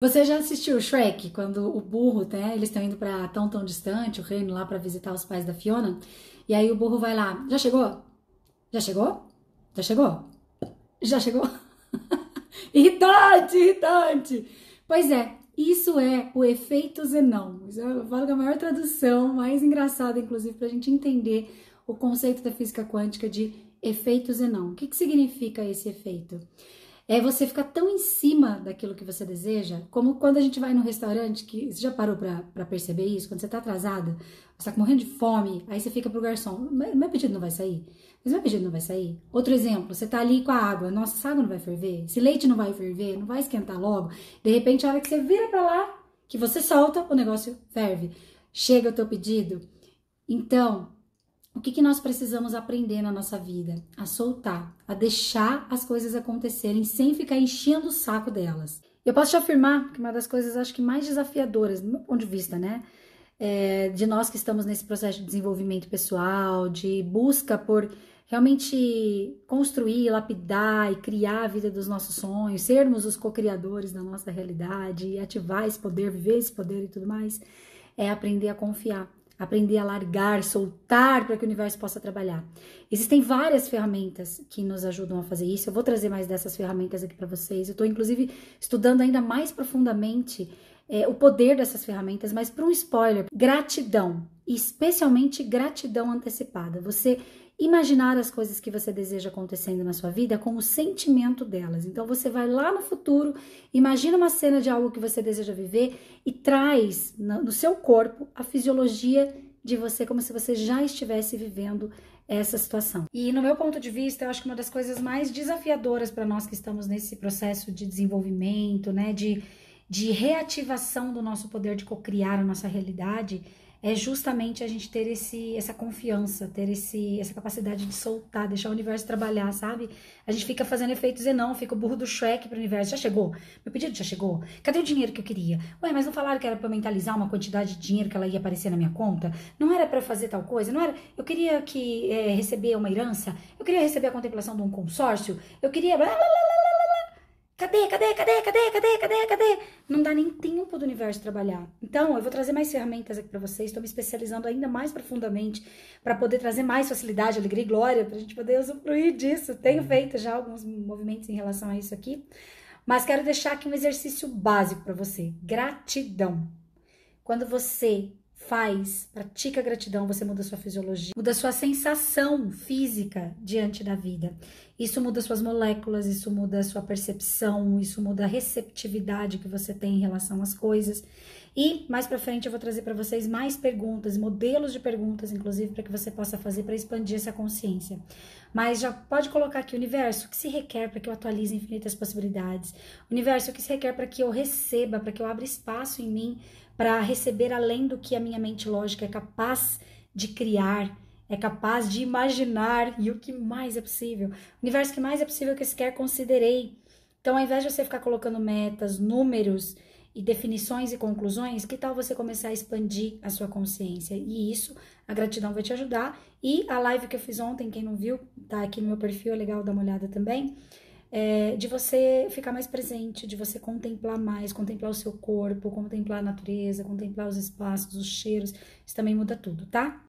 Você já assistiu Shrek, quando o burro, né, eles estão indo para tão tão distante, o reino lá para visitar os pais da Fiona, e aí o burro vai lá, já chegou? Já chegou? Já chegou? Já chegou? irritante, irritante! Pois é, isso é o efeito Zenão. É, eu falo que é a maior tradução, mais engraçada, inclusive, para a gente entender o conceito da física quântica de efeito Zenão. O que, que significa esse efeito? é você ficar tão em cima daquilo que você deseja, como quando a gente vai no restaurante, que você já parou para perceber isso? Quando você tá atrasada, você tá morrendo de fome, aí você fica pro garçom, meu pedido não vai sair? Mas meu pedido não vai sair? Outro exemplo, você tá ali com a água, nossa, essa água não vai ferver? Esse leite não vai ferver? Não vai esquentar logo? De repente, a hora que você vira para lá, que você solta, o negócio ferve. Chega o teu pedido. Então, o que, que nós precisamos aprender na nossa vida? A soltar, a deixar as coisas acontecerem sem ficar enchendo o saco delas. Eu posso te afirmar que uma das coisas acho que mais desafiadoras, do meu ponto de vista, né? É, de nós que estamos nesse processo de desenvolvimento pessoal, de busca por realmente construir, lapidar e criar a vida dos nossos sonhos, sermos os co-criadores da nossa realidade, ativar esse poder, viver esse poder e tudo mais, é aprender a confiar aprender a largar, soltar para que o universo possa trabalhar. Existem várias ferramentas que nos ajudam a fazer isso. Eu vou trazer mais dessas ferramentas aqui para vocês. Eu estou, inclusive, estudando ainda mais profundamente é, o poder dessas ferramentas, mas para um spoiler, gratidão especialmente gratidão antecipada. Você imaginar as coisas que você deseja acontecendo na sua vida com o sentimento delas. Então você vai lá no futuro, imagina uma cena de algo que você deseja viver e traz no seu corpo a fisiologia de você como se você já estivesse vivendo essa situação. E no meu ponto de vista, eu acho que uma das coisas mais desafiadoras para nós que estamos nesse processo de desenvolvimento, né, de de reativação do nosso poder de cocriar a nossa realidade é justamente a gente ter esse, essa confiança, ter esse, essa capacidade de soltar, deixar o universo trabalhar, sabe? A gente fica fazendo efeitos e não, fica o burro do Shrek pro universo. Já chegou? Meu pedido já chegou? Cadê o dinheiro que eu queria? Ué, mas não falaram que era para mentalizar uma quantidade de dinheiro que ela ia aparecer na minha conta? Não era para fazer tal coisa? Não era? Eu queria que é, receber uma herança? Eu queria receber a contemplação de um consórcio? Eu queria. Blá, blá, blá, Cadê, cadê, cadê, cadê, cadê, cadê, cadê? Não dá nem tempo do universo trabalhar. Então, eu vou trazer mais ferramentas aqui para vocês. Estou me especializando ainda mais profundamente para poder trazer mais facilidade, alegria e glória para a gente poder usufruir disso. Tenho uhum. feito já alguns movimentos em relação a isso aqui, mas quero deixar aqui um exercício básico para você: gratidão. Quando você faz, pratica gratidão, você muda sua fisiologia, muda sua sensação física diante da vida. Isso muda suas moléculas, isso muda sua percepção, isso muda a receptividade que você tem em relação às coisas. E mais para frente eu vou trazer para vocês mais perguntas, modelos de perguntas, inclusive, para que você possa fazer para expandir essa consciência. Mas já pode colocar aqui o universo que se requer para que eu atualize infinitas possibilidades. O universo que se requer para que eu receba, para que eu abra espaço em mim para receber além do que a minha mente lógica é capaz de criar, é capaz de imaginar e o que mais é possível. O universo que mais é possível que eu sequer considerei. Então, ao invés de você ficar colocando metas, números e definições e conclusões, que tal você começar a expandir a sua consciência? E isso, a gratidão vai te ajudar. E a live que eu fiz ontem, quem não viu, tá aqui no meu perfil, é legal dar uma olhada também é, de você ficar mais presente, de você contemplar mais, contemplar o seu corpo, contemplar a natureza, contemplar os espaços, os cheiros. Isso também muda tudo, tá?